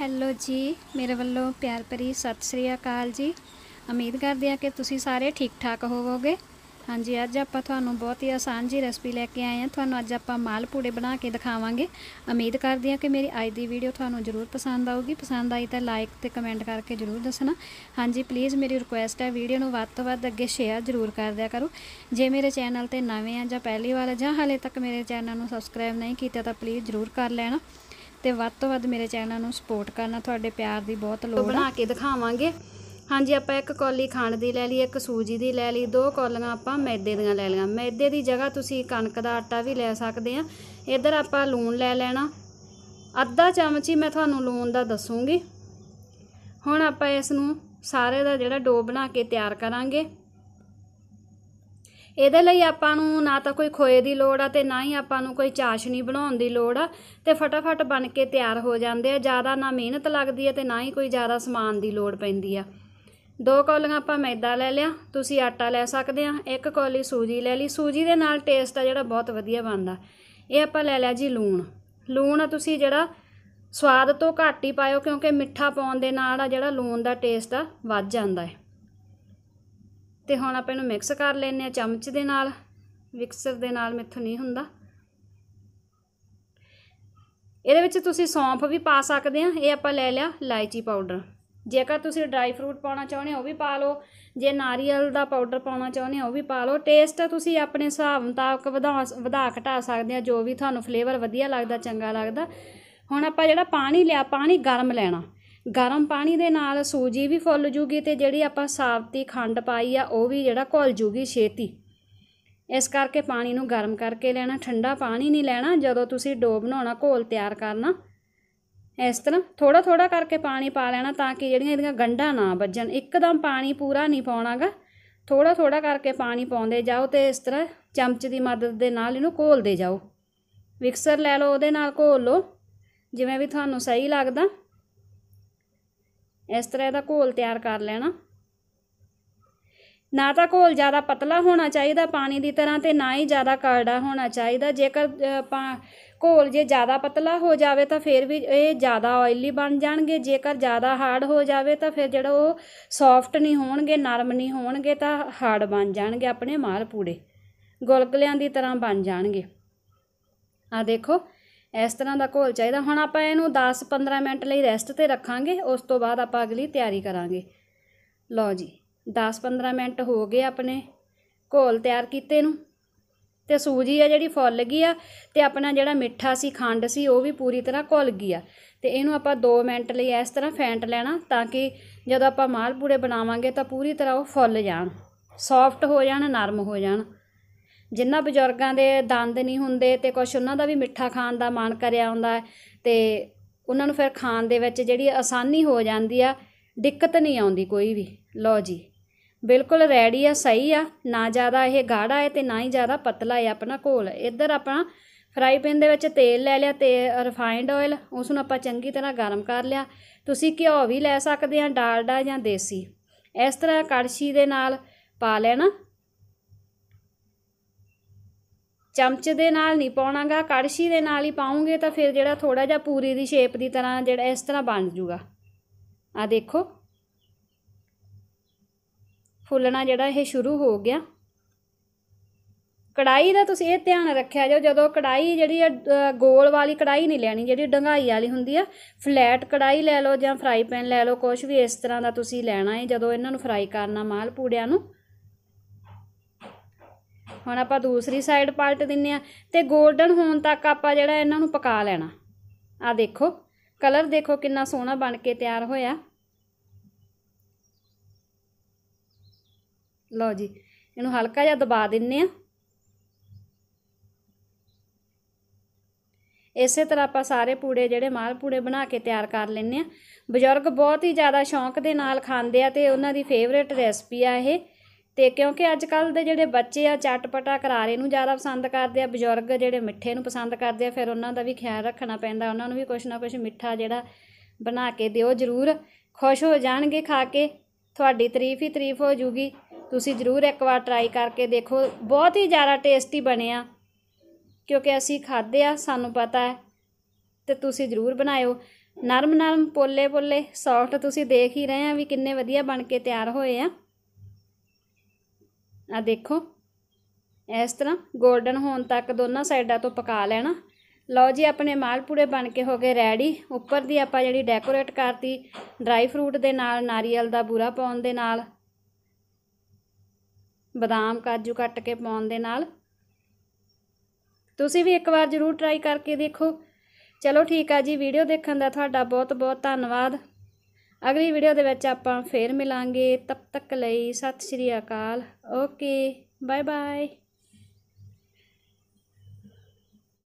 hello ਜੀ ਮੇਰੇ ਵੱਲੋਂ ਪਿਆਰ ਭਰੀ ਸਤਿ ਸ੍ਰੀ ਅਕਾਲ ਜੀ ਉਮੀਦ ਕਰਦੇ ਆ ਕਿ ਤੁਸੀਂ ਸਾਰੇ ਠੀਕ ਠਾਕ ਹੋਵੋਗੇ ਹਾਂਜੀ ਅੱਜ ਆਪਾਂ ਤੁਹਾਨੂੰ ਬਹੁਤ ਹੀ ਆਸਾਨ ਜੀ ਰੈਸਪੀ ਲੈ ਕੇ ਆਏ ਆ ਤੁਹਾਨੂੰ ਅੱਜ ਆਪਾਂ ਮਾਲ ਪੂੜੇ ਬਣਾ ਕੇ ਦਿਖਾਵਾਂਗੇ ਉਮੀਦ ਕਰਦੇ ਆ ਕਿ ਮੇਰੀ ਅੱਜ ਦੀ ਵੀਡੀਓ ਤੁਹਾਨੂੰ ਜ਼ਰੂਰ ਪਸੰਦ ਆਊਗੀ ਪਸੰਦ ਆਈ ਤਾਂ ਲਾਈਕ ਤੇ ਕਮੈਂਟ ਕਰਕੇ ਜ਼ਰੂਰ ਦੱਸਣਾ ਹਾਂਜੀ ਪਲੀਜ਼ ਮੇਰੀ ਰਿਕੁਐਸਟ ਹੈ ਵੀਡੀਓ ਨੂੰ ਵੱਧ ਤੋਂ ਵੱਧ ਅੱਗੇ ਸ਼ੇਅਰ ਜ਼ਰੂਰ ਕਰ ਦਿਆ ਕਰੋ ਜੇ ਮੇਰੇ ਚੈਨਲ ਤੇ ਨਵੇਂ ਆ ਜਾਂ ਪਹਿਲੀ ਵਾਰ ਜਾਂ ਹਾਲੇ ਤੱਕ ਮੇਰੇ ਚੈਨਲ ਨੂੰ ਸਬਸਕ੍ਰਾਈਬ ਨਹੀਂ ਕੀਤਾ ਤਾਂ ਪਲੀਜ਼ ਜ਼ਰੂਰ ਕਰ ਲੈਣਾ ਤੇ ਵੱਧ ਤੋਂ ਵੱਧ ਮੇਰੇ ਚੈਨਲ ਨੂੰ ਸਪੋਰਟ ਕਰਨਾ ਤੁਹਾਡੇ ਪਿਆਰ ਦੀ ਬਹੁਤ ਲੋੜ ਬਣਾ ਕੇ ਦਿਖਾਵਾਂਗੇ ਹਾਂਜੀ ਆਪਾਂ ਇੱਕ ਕੌਲੀ ਖਾਣ ਦੀ ਲੈ ਲਈ ਇੱਕ ਸੂਜੀ ਦੀ ਲੈ ਲਈ ਦੋ ਕੌਲੀਆਂ ਆਪਾਂ ਮੈਦੇ ਦੀਆਂ ਲੈ ਲਈਆਂ ਮੈਦੇ ਦੀ ਜਗ੍ਹਾ ਤੁਸੀਂ ਕਣਕ ਦਾ ਆਟਾ ਵੀ ਲੈ ਸਕਦੇ ਆ ਇੱਧਰ ਆਪਾਂ ਲੂਣ ਲੈ ਲੈਣਾ ਅੱਧਾ ਚਮਚ ਹੀ ਮੈਂ ਤੁਹਾਨੂੰ ਲੂਣ ਦਾ ਦੱਸੂਗੀ ਹੁਣ ਆਪਾਂ ਇਸ ਨੂੰ ਸਾਰੇ ਦਾ ਜਿਹੜਾ ਡੋ ਬਣਾ ਕੇ ਤਿਆਰ ਕਰਾਂਗੇ ਇਹਦੇ ਲਈ ਆਪਾਂ ਨੂੰ ਨਾ ਤਾਂ ਕੋਈ ਖੋਏ ਦੀ ਲੋੜ ਆ ਤੇ ਨਾ ਹੀ ਆਪਾਂ ਨੂੰ ਕੋਈ ਚਾਸ਼ਨੀ ਬਣਾਉਣ ਦੀ ਲੋੜ ਆ ਤੇ ਫਟਾਫਟ ਬਣ ਕੇ ਤਿਆਰ ਹੋ ਜਾਂਦੇ ਆ ਜ਼ਿਆਦਾ ਨਾ ਮਿਹਨਤ ਲੱਗਦੀ ਹੈ ਤੇ ਨਾ ਹੀ ਕੋਈ ਜ਼ਿਆਦਾ ਸਮਾਨ ਦੀ ਲੋੜ ਪੈਂਦੀ ਆ ਦੋ ਕੌਲੀਆਂ ਆਪਾਂ ਮੈਦਾ ਲੈ ਲਿਆ ਤੁਸੀਂ ਆਟਾ ਲੈ ਸਕਦੇ ਆ ਇੱਕ ਕੌਲੀ ਸੂਜੀ ਲੈ ਲਈ ਸੂਜੀ ਦੇ ਨਾਲ ਟੇਸਟ ਆ ਜਿਹੜਾ ਬਹੁਤ ਵਧੀਆ ਬਣਦਾ ਇਹ ਆਪਾਂ ਲੈ ਲਿਆ ਜੀ ਲੂਣ ਲੂਣ ਤੁਸੀਂ ਜਿਹੜਾ ਸਵਾਦ ਤੋਂ ਘੱਟ ਹੀ ਪਾਇਓ ਕਿਉਂਕਿ ਮਿੱਠਾ ਪਾਉਣ ਦੇ ਨਾਲ ਆ ਜਿਹੜਾ ਲੂਣ ਦਾ ਟੇਸਟ ਆ ਵੱਧ ਜਾਂਦਾ ਹੈ ਤੇ ਹੁਣ ਆਪਾਂ ਇਹਨੂੰ ਮਿਕਸ ਕਰ ਲੈਨੇ ਆ ਚਮਚ ਦੇ ਨਾਲ ਮਿਕਸਰ ਦੇ ਨਾਲ ਮੈਥੋਂ ਨਹੀਂ ਹੁੰਦਾ ਇਹਦੇ ਵਿੱਚ ਤੁਸੀਂ ਸੌਂਫ ਵੀ ਪਾ ਸਕਦੇ ਆ ਇਹ ਆਪਾਂ ਲੈ ਲਿਆ ਇਲਾਇਚੀ ਪਾਊਡਰ ਜੇਕਰ ਤੁਸੀਂ ਡਰਾਈ ਫਰੂਟ ਪਾਉਣਾ ਚਾਹੁੰਦੇ ਹੋ ਉਹ ਵੀ ਪਾ ਲਓ ਜੇ ਨਾਰੀਅਲ ਦਾ ਪਾਊਡਰ ਪਾਉਣਾ ਚਾਹੁੰਦੇ ਹੋ ਉਹ ਵੀ ਪਾ ਲਓ ਟੇਸਟ ਤੁਸੀਂ ਆਪਣੇ ਹਿਸਾਬ ਮੁਤਾਬਕ ਵਧਾ ਵਧਾ ਘਟਾ ਸਕਦੇ ਆ ਜੋ ਵੀ ਤੁਹਾਨੂੰ ਫਲੇਵਰ ਵਧੀਆ ਲੱਗਦਾ ਚੰਗਾ ਲੱਗਦਾ ਹੁਣ ਆਪਾਂ ਜਿਹੜਾ ਪਾਣੀ ਲਿਆ ਪਾਣੀ ਗਰਮ ਲੈਣਾ ਗਰਮ ਪਾਣੀ ਦੇ ਨਾਲ ਸੂਜੀ ਵੀ ਫੁੱਲ ਜੂਗੀ ਤੇ ਜਿਹੜੀ ਆਪਾਂ ਸਾਬਤੀ ਖੰਡ ਪਾਈ ਆ ਉਹ ਵੀ ਜਿਹੜਾ ਘੁਲ ਜੂਗੀ ਛੇਤੀ ਇਸ ਕਰਕੇ ਪਾਣੀ ਨੂੰ ਗਰਮ ਕਰਕੇ ਲੈਣਾ ਠੰਡਾ ਪਾਣੀ ਨਹੀਂ ਲੈਣਾ ਜਦੋਂ ਤੁਸੀਂ ਡੋ ਬਣਾਉਣਾ ਘੋਲ ਤਿਆਰ ਕਰਨਾ ਇਸ ਤਰ੍ਹਾਂ ਥੋੜਾ ਥੋੜਾ ਕਰਕੇ ਪਾਣੀ ਪਾ ਲੈਣਾ ਤਾਂ ਕਿ ਜਿਹੜੀਆਂ ਇਹਦੀਆਂ ਗੰਢਾਂ ਨਾ ਵੱਜਣ ਇੱਕਦਮ ਪਾਣੀ ਪੂਰਾ ਨਹੀਂ ਪਾਉਣਾਗਾ ਥੋੜਾ ਥੋੜਾ ਕਰਕੇ ਪਾਣੀ ਪਾਉਂਦੇ ਜਾਓ ਤੇ ਇਸ ਤਰ੍ਹਾਂ ਚਮਚ ਦੀ ਮਦਦ ਦੇ ਨਾਲ ਇਹਨੂੰ ਘੋਲਦੇ ਜਾਓ ਵਿਕਸਰ ਲੈ ਲਓ ਉਹਦੇ ਨਾਲ ਘੋਲ ਲਓ ਜਿਵੇਂ ਵੀ ਤੁਹਾਨੂੰ ਸਹੀ ਲੱਗਦਾ ਇਸ ਤਰ੍ਹਾਂ ਇਹਦਾ ਘੋਲ ਤਿਆਰ ਕਰ ਲੈਣਾ ਨਾ ਤਾਂ ਘੋਲ ਜ਼ਿਆਦਾ ਪਤਲਾ ਹੋਣਾ ਚਾਹੀਦਾ ਪਾਣੀ ਦੀ ਤਰ੍ਹਾਂ ਤੇ ਨਾ ਹੀ ਜ਼ਿਆਦਾ ਕਰੜਾ ਹੋਣਾ ਚਾਹੀਦਾ ਜੇਕਰ ਆਪਾਂ ਘੋਲ ਜੇ ਜ਼ਿਆਦਾ ਪਤਲਾ ਹੋ ਜਾਵੇ ਤਾਂ ਫਿਰ ਵੀ ਇਹ ਜ਼ਿਆਦਾ ਆਇਲੀ ਬਣ ਜਾਣਗੇ ਜੇਕਰ ਜ਼ਿਆਦਾ ਹਾਰਡ ਹੋ ਜਾਵੇ ਤਾਂ ਫਿਰ ਜਿਹੜਾ ਉਹ ਸੌਫਟ ਨਹੀਂ ਹੋਣਗੇ ਨਰਮ ਨਹੀਂ ਹੋਣਗੇ ਤਾਂ ਹਾਰਡ ਬਣ ਜਾਣਗੇ ਆਪਣੇ ਮਾਲ ਪੂੜੇ ਗੁਲਗਲਿਆਂ ਦੀ ਤਰ੍ਹਾਂ ਬਣ ਜਾਣਗੇ ਆ ਦੇਖੋ ਇਸ ਤਰ੍ਹਾਂ ਦਾ ਘੋਲ ਚਾਹੀਦਾ ਹੁਣ ਆਪਾਂ ਇਹਨੂੰ 10-15 ਮਿੰਟ ਲਈ ਰੈਸਟ ਤੇ ਰੱਖਾਂਗੇ ਉਸ ਤੋਂ ਬਾਅਦ ਆਪਾਂ ਅਗਲੀ ਤਿਆਰੀ ਕਰਾਂਗੇ ਲਓ ਜੀ 10-15 ਮਿੰਟ ਹੋ ਗਏ ਆਪਣੇ ਘੋਲ ਤਿਆਰ ਕੀਤੇ ਨੂੰ ਤੇ ਸੂਜੀ ਆ ਜਿਹੜੀ ਫੁੱਲ ਗਈ ਆ ਤੇ ਆਪਣਾ ਜਿਹੜਾ ਮਿੱਠਾ ਸੀ ਖੰਡ ਸੀ ਉਹ ਵੀ ਪੂਰੀ ਤਰ੍ਹਾਂ ਘੁਲ ਗਈ ਆ ਤੇ ਇਹਨੂੰ ਆਪਾਂ 2 ਮਿੰਟ ਲਈ ਇਸ ਤਰ੍ਹਾਂ ਫੈਂਟ ਲੈਣਾ ਤਾਂ ਕਿ ਜਦੋਂ ਆਪਾਂ ਮਾਲਪੂੜੇ ਬਣਾਵਾਂਗੇ ਤਾਂ ਪੂਰੀ ਤਰ੍ਹਾਂ ਉਹ ਫੁੱਲ ਜਾਣ ਸੌਫਟ ਹੋ ਜਾਣ ਨਰਮ ਹੋ ਜਾਣ ਜਿਨ੍ਹਾਂ ਬਜ਼ੁਰਗਾਂ ਦੇ ਦੰਦ ਨਹੀਂ ਹੁੰਦੇ ਤੇ ਕੁਝ ਉਹਨਾਂ ਦਾ ਵੀ ਮਿੱਠਾ ਖਾਣ ਦਾ ਮਾਨ ਕਰਿਆ ਹੁੰਦਾ ਤੇ ਉਹਨਾਂ ਨੂੰ ਫਿਰ ਖਾਣ ਦੇ ਵਿੱਚ ਜਿਹੜੀ ਆਸਾਨੀ ਹੋ ਜਾਂਦੀ ਆ ਦਿੱਕਤ ਨਹੀਂ ਆਉਂਦੀ ਕੋਈ ਵੀ ਲਓ ਜੀ ਬਿਲਕੁਲ ਰੈਡੀ ਆ ਸਹੀ ਆ ਨਾ ਜ਼ਿਆਦਾ ਇਹ ਗਾੜਾ ਹੈ ਤੇ ਨਾ ਹੀ ਜ਼ਿਆਦਾ ਪਤਲਾ ਹੈ ਆਪਣਾ ਘੋਲ ਇੱਧਰ ਆਪਣਾ ਫਰਾਈ ਪੈਨ ਦੇ ਵਿੱਚ ਤੇਲ ਲੈ ਲਿਆ ਤੇ ਰਿਫਾਈਨਡ ਆਇਲ ਉਸ ਨੂੰ ਆਪਾਂ ਚੰਗੀ ਤਰ੍ਹਾਂ ਗਰਮ ਕਰ ਲਿਆ ਤੁਸੀਂ ਘਿਓ ਵੀ ਲੈ ਸਕਦੇ ਆ ਡਾਲਡਾ ਜਾਂ ਦੇਸੀ ਇਸ ਤਰ੍ਹਾਂ ਕੜਛੀ ਦੇ ਨਾਲ ਪਾ ਲੈਣਾ ਚਮਚ ਦੇ ਨਾਲ ਨਹੀਂ ਪਾਉਣਾਗਾ ਕੜਛੀ ਦੇ ਨਾਲ ਹੀ ਪਾਉਂਗੇ ਤਾਂ ਫਿਰ ਜਿਹੜਾ ਥੋੜਾ ਜਿਹਾ ਪੂਰੀ ਦੀ ਸ਼ੇਪ ਦੀ ਤਰ੍ਹਾਂ ਜਿਹੜਾ ਇਸ ਤਰ੍ਹਾਂ ਬਣ ਜੂਗਾ ਆ ਦੇਖੋ ਫੁੱਲਣਾ ਜਿਹੜਾ ਇਹ ਸ਼ੁਰੂ ਹੋ ਗਿਆ ਕੜਾਈ ਦਾ ਤੁਸੀਂ ਇਹ ਧਿਆਨ ਰੱਖਿਆ ਜੋ ਜਦੋਂ ਕੜਾਈ ਜਿਹੜੀ ਗੋਲ ਵਾਲੀ ਕੜਾਈ ਨਹੀਂ ਲੈਣੀ ਜਿਹੜੀ ਡੰਗਾਈ ਵਾਲੀ ਹੁੰਦੀ ਆ ਫਲੈਟ ਕੜਾਈ ਲੈ ਲਓ ਜਾਂ ਫਰਾਈ ਪੈਨ ਲੈ ਲਓ ਕੁਝ ਵੀ ਇਸ ਤਰ੍ਹਾਂ ਦਾ ਤੁਸੀਂ ਲੈਣਾ ਹੈ ਜਦੋਂ ਇਹਨਾਂ ਨੂੰ ਫਰਾਈ ਕਰਨਾ ਮਾਲ ਪੂੜਿਆਂ ਨੂੰ ਹੁਣ ਆਪਾਂ ਦੂਸਰੀ ਸਾਈਡ ਪਲਟ ਦਿੰਨੇ ਆ ਤੇ 골ਡਨ ਹੋਣ ਤੱਕ ਆਪਾਂ ਜਿਹੜਾ ਇਹਨਾਂ ਨੂੰ ਪਕਾ ਲੈਣਾ ਆ ਦੇਖੋ ਕਲਰ ਦੇਖੋ ਕਿੰਨਾ ਸੋਹਣਾ ਬਣ ਕੇ ਤਿਆਰ ਹੋਇਆ ਲਓ ਜੀ ਇਹਨੂੰ ਹਲਕਾ ਜਿਹਾ ਦਬਾ ਦਿੰਨੇ ਆ ਇਸੇ ਤਰ੍ਹਾਂ ਆਪਾਂ ਸਾਰੇ ਪੂੜੇ ਜਿਹੜੇ ਮਾਲ ਪੂੜੇ ਬਣਾ ਕੇ ਤਿਆਰ ਕਰ ਲੈਣੇ ਆ ਬਜ਼ੁਰਗ ਬਹੁਤ ਹੀ ਜ਼ਿਆਦਾ ਸ਼ੌਂਕ ਦੇ ਨਾਲ ਖਾਂਦੇ ਆ ਤੇ ਉਹਨਾਂ ਦੀ ਫੇਵਰੇਟ ਰੈਸਪੀ ਆ ਇਹ ਤੇ ਕਿਉਂਕਿ ਅੱਜ ਕੱਲ ਦੇ ਜਿਹੜੇ ਬੱਚੇ ਆ ਚਟਪਟਾ ਕਰਾਰੇ ਨੂੰ ਜ਼ਿਆਦਾ ਪਸੰਦ ਕਰਦੇ ਆ ਬਜ਼ੁਰਗ ਜਿਹੜੇ ਮਿੱਠੇ ਨੂੰ ਪਸੰਦ ਕਰਦੇ ਆ ਫਿਰ ਉਹਨਾਂ ਦਾ ਵੀ ਖਿਆਲ ਰੱਖਣਾ ਪੈਂਦਾ ਉਹਨਾਂ ਨੂੰ ਵੀ ਕੁਛ ਨਾ ਕੁਛ ਮਿੱਠਾ ਜਿਹੜਾ ਬਣਾ ਕੇ ਦਿਓ ਜ਼ਰੂਰ ਖੁਸ਼ ਹੋ ਜਾਣਗੇ ਖਾ ਕੇ ਤੁਹਾਡੀ ਤਾਰੀਫ ਹੀ ਤਾਰੀਫ ਹੋ ਜੂਗੀ ਤੁਸੀਂ ਜ਼ਰੂਰ ਇੱਕ ਵਾਰ ਟਰਾਈ ਕਰਕੇ ਦੇਖੋ ਬਹੁਤ ਹੀ ਜ਼ਿਆਦਾ ਟੇਸਟੀ ਬਣਿਆ ਕਿਉਂਕਿ ਅਸੀਂ ਖਾਦੇ ਆ ਸਾਨੂੰ ਪਤਾ ਹੈ ਤੇ ਤੁਸੀਂ ਜ਼ਰੂਰ ਬਣਾਇਓ ਨਰਮ ਨਰਮ ਪੋਲੇ ਪੋਲੇ ਸੌਫਟ ਤੁਸੀਂ ਦੇਖ ਹੀ ਰਹੇ ਆ ਵੀ ਕਿੰਨੇ ਵਧੀਆ ਬਣ ਕੇ ਤਿਆਰ ਹੋਏ ਆ ਆ ਦੇਖੋ ਇਸ ਤਰ੍ਹਾਂ 골ਡਨ ਹੋਣ ਤੱਕ ਦੋਨਾਂ ਸਾਈਡਾਂ ਤੋਂ ਪਕਾ ਲੈਣਾ ਲਓ ਜੀ ਆਪਣੇ ਮਾਲਪੂੜੇ ਬਣ ਕੇ ਹੋ ਗਏ ਰੈਡੀ ਉੱਪਰ ਦੀ ਆਪਾਂ ਜਿਹੜੀ ਡੈਕੋਰੇਟ ਕਰਤੀ ਡਰਾਈ ਫਰੂਟ ਦੇ ਨਾਲ ਨਾਰੀਅਲ ਦਾ ਬੂਰਾ ਪਾਉਣ ਦੇ ਨਾਲ ਬਦਾਮ ਕਾਜੂ ਕੱਟ ਕੇ ਪਾਉਣ ਦੇ ਨਾਲ ਤੁਸੀਂ ਵੀ ਇੱਕ ਵਾਰ ਜ਼ਰੂਰ ਟਰਾਈ ਕਰਕੇ ਦੇਖੋ ਚਲੋ ਠੀਕ ਆ ਜੀ ਵੀਡੀਓ ਦੇਖਣ ਦਾ ਤੁਹਾਡਾ ਬਹੁਤ ਬਹੁਤ ਧੰਨਵਾਦ ਅਗਲੀ ਵੀਡੀਓ ਦੇ ਵਿੱਚ ਆਪਾਂ ਫੇਰ ਮਿਲਾਂਗੇ ਤਬ ਤੱਕ ਲਈ ਸਤਿ ਸ਼੍ਰੀ ਅਕਾਲ ਓਕੇ ਬਾਏ ਬਾਏ